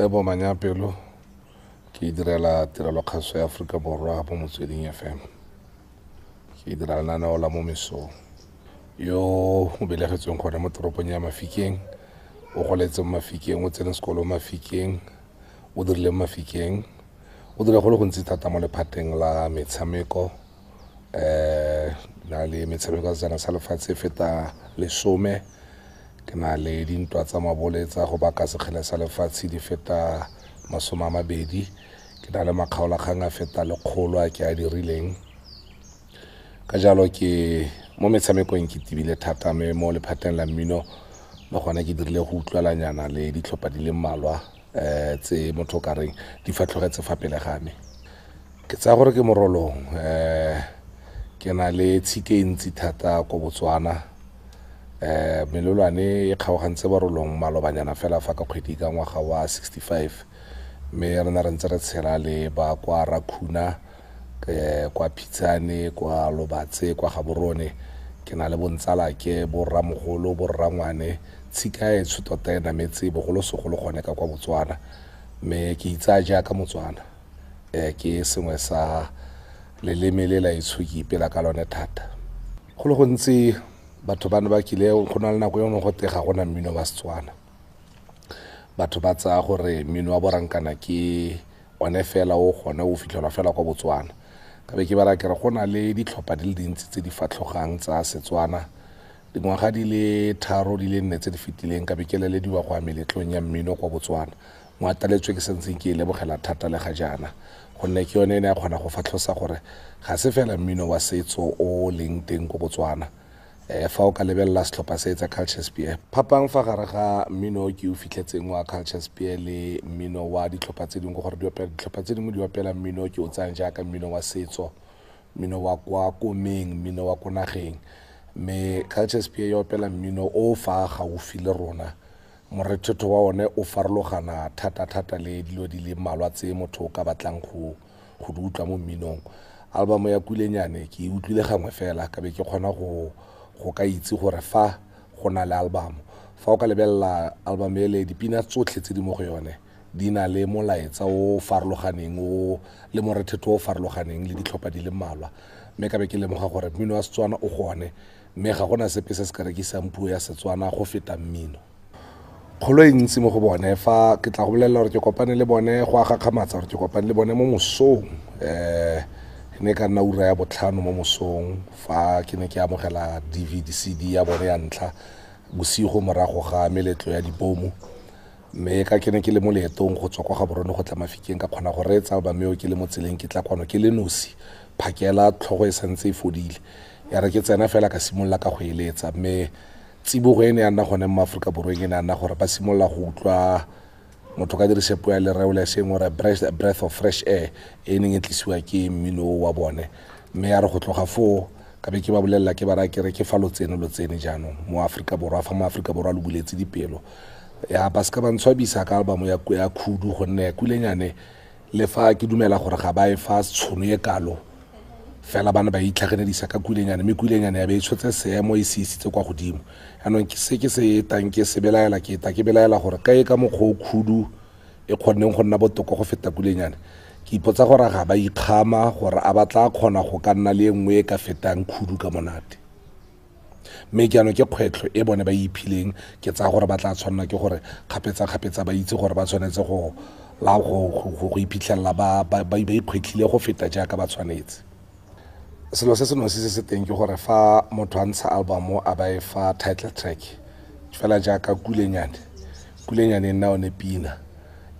lebooma nyapelo ke direla tirelokgaso ya aforika borwa mo motsweding fm ke dira lenaneo la mo mesong yo o belegetsweng gone mo toropong ya mafikeng o goletse mo mafikeng o tsene sekolo mo mafikeng o dirile mo mafikeng o dira go le gontsi thata mo lephateng la metshameko um na le metshameko ya sejana sa lefatshe e feta lesome ke na le dintwa tsa mabole tsa go baka sekgele sa lefatshe di feta masome a mabedi ke na le makgaolakgang a feta lekgolo a ke a dirileng ka jalo ke mo metshamekong ke tibile thata me mo lephateng la mmino le gona ke dirile go utlwelanyana le ditlhopha di le mmalwa um tse motho ka reng di fatlhogetse fa pele game ke tsaya gore ke morolong um ke na le tshike e ntsi thata ko botswana um eh, melolwane e kgaogantse barolong malobanyana fela fa ka kgwedi ka ngwaga wa 65 mme rena re ntse re tshela le ba kwa rakhuna eh, kwa phitsane kwa lobatse kwa gaborone ke na le bontsalake borramogolo borrangwane tshikaetsho tota e nametse bogolosegolo gone ka kwa botswana mme ke itsaya jaaka motswana um ke sengwe sa leleme le la etsho ke ipela ka lone thata go le gontsi batho ba ne ba kile go na le nako e nngwe gote gona mmino wa setswana batho ba tsaya gore mmino wa borankana ke one fela o gona o fitlhelwa fela kwa botswana ka be ke bala kere go na le ditlhopha di le dintsi tse di fatlhogang tsa setswana dingwaga di le tharo di le nne tse di fetileng ka be ke lelediwa go ameletlong ya mmino kwa botswana ngwataletswe ke santseng ke e lebogela thata le ga jaana gonne ke yone e ne ya kgona go fatlhosa gore ga se fela mmino wa setso o leng teng ko botswana Eh, fa o ka lebelela setlhopha se tsa culture spear phapang fa gare ga mmino ke o fitlhetseng wa culture spear le mmino wa ditlhopha tse dingwe gore ditlhopha tse dingwe di opela mmino ke o tsayang jaaka mmino wa setso mmino wa kwa komeng mmino wa ko nageng mme culture spear ya opela mmino o fa gaufi le rona morethetho wa one o farologana thata-thata le dilo di le mmalwa tse motho o ka batlang go di utlwa mo mminong album ya kulenyane ke e utlwile gangwe fela ka be ke kgona go go ka itse gore fa go na le album fa o ka lebelela album ele dipina tsotlhe tse di mo go yone di na le molaetsa o farologaneng o le morethetho o farologaneng le ditlhopha di le mmalwa mme ka be ke lemoga gore mmino wa setswana o gone mme ga gona sepe se se ka rekisang puo ya setswana go feta mmino kgolo e ntsi mo go bone fa ke tla go bolelela gore ke kopane le bone go agakgamatsa gore ke kopane le bone mo mosong um ne ka nna ura ya botlhano mo mosong fa ke ne ke amogela dvd cd ya bone ya ntlha bosigo morago ga meletlo ya dibomo mme ka ke ne ke le mo leetong go tswa kwa ga borone go tla mafikeng ka kgona go reetsa bameo ke le mo tseleng ke tla kwano ke le nosi phakela tlhogo e santse e fodile ya re ke tsena fela ka simolola ka go eletsa mme tsibogo e ne ya nna gone mo aforika borweng e ne ya nna gore ba simolola go utlwa motho ka dirise puo ya lereo le seng gore breath of fresh air e neng e tlisiwa ke mmino wa bone mme ya re go tloga foo ka be ke ba bolelela ke ba raya kere ke fa lotseno tsene jaanong mo aforika borwa fa mo aforika borwa lo buletse dipelo ya ba seka ba bisa ka albamo ya khudu gonne kulenyane le fa ke dumela gore ga ba e fa tshono e kalo fela ba ba itlhagenedisa ka kulenyana mme kulenyana ya be e tshotse seemo e se isitse kwa godimo yaanong ke se ke se etang ke se belaela ke eta ke belaela gore ka e ka mokgwa o khudu e kgonneng go nna botoka go feta kulenyana ke ipotsa gore ga ba ikgama gore a batla kgona go ka nna le e nngwe e ka fetang khudu ka monate mme ke ano ke kgwetlho e bone ba iphileng ke tsaya gore ba tla tshwanela ke gore kgapetsa-kgapetsa ba itse gore ba tshwanetse go la go iphitlhelela ba ikgwetlhile go feta jaaka ba tshwanetse selo se se nosi se se teng ke gore fa motho a ntsha albumo a ba e fa title track fela jaaka kulenyane kulenyane e nna yone pina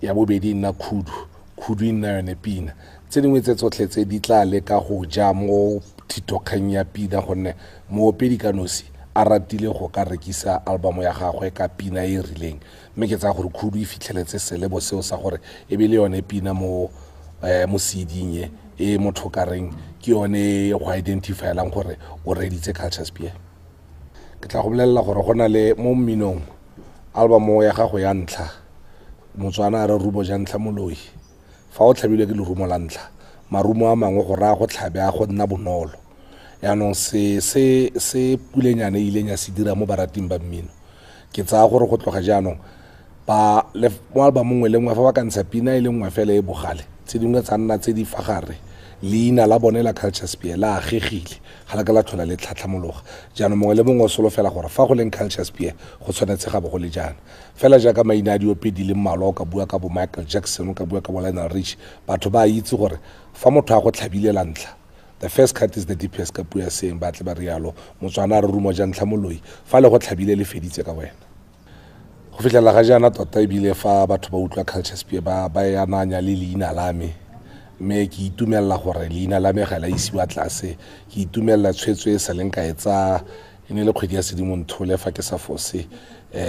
ya bobedi e nna khudu khudu e nna yone pina tse dingwe tse tsotlhe tse di tla leka go ja mo thitokgang ya pina gonne moopedi ka nosi a ratile go ka rekisa album ya gagwe ka pina e e rileng mme ke tsaya gore khudu e fitlheletse selebo seo sa gore e be le yone pina mo eh, mo seding e e motho ka reng ke yone go identifielang gore o reditse culture spear ke tla go bolelela gore go na le mo mminong albumo ya gago ya ntlha motswana a re rubo ja ntlha moloi fa o tlhabilwe ke lerumo la ntlha marumo a mangwe go raya go tlhabe a go nna bonolo yaanong se se se pulenyane ileng ya se dira mo barating ba mmino ke tsaya gore go tloga jaanong ba mo album mongwe le nngwe fa ba ka ntsha pina e le nngwe fela e bogale tse dingwe tsa nna tse di fa gare leina la bone la culture spear la agegile ga la ka la tlhola le tlhatlhamologa jaanong mongwe le mongwe o fela gore fa go leng culture spear go tshwanetse ga bo go le jaana fela jaaka maina a diope le mmalwa o ka bua ka bo michael jackson o ka bua ka bo lionel rich batho ba itse gore fa motho a go tlhabilela ntlha the first cut is the deepest ka puo ya seng batle ba rialo motswana a re rumo jantlha moloi fa le go tlhabile le feditse ka wena go fitlhela ga jaana tota ebile fa batho ba utlwa culture spear ba ba e ya le leina la me mme ke itumelela gore leina la me ga la isiwa tlase ke itumelela tshwetso e, e saleng ka e tsa e ne le kgwedi ya sedimonthole fa ke sa fose um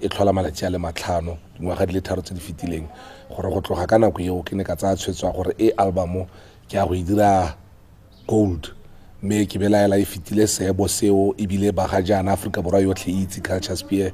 e tlhola malatsi a le matlhano dingwaga di le tharo tse di fetileng gore go tloga ka nako eo ke ne ka tsaya tshwetso ya gore e albamo ke ya go e dira gold mme ke belaela e fetile seebo seo ebile baga jaana aforika borwa yotlhe e itse culture spear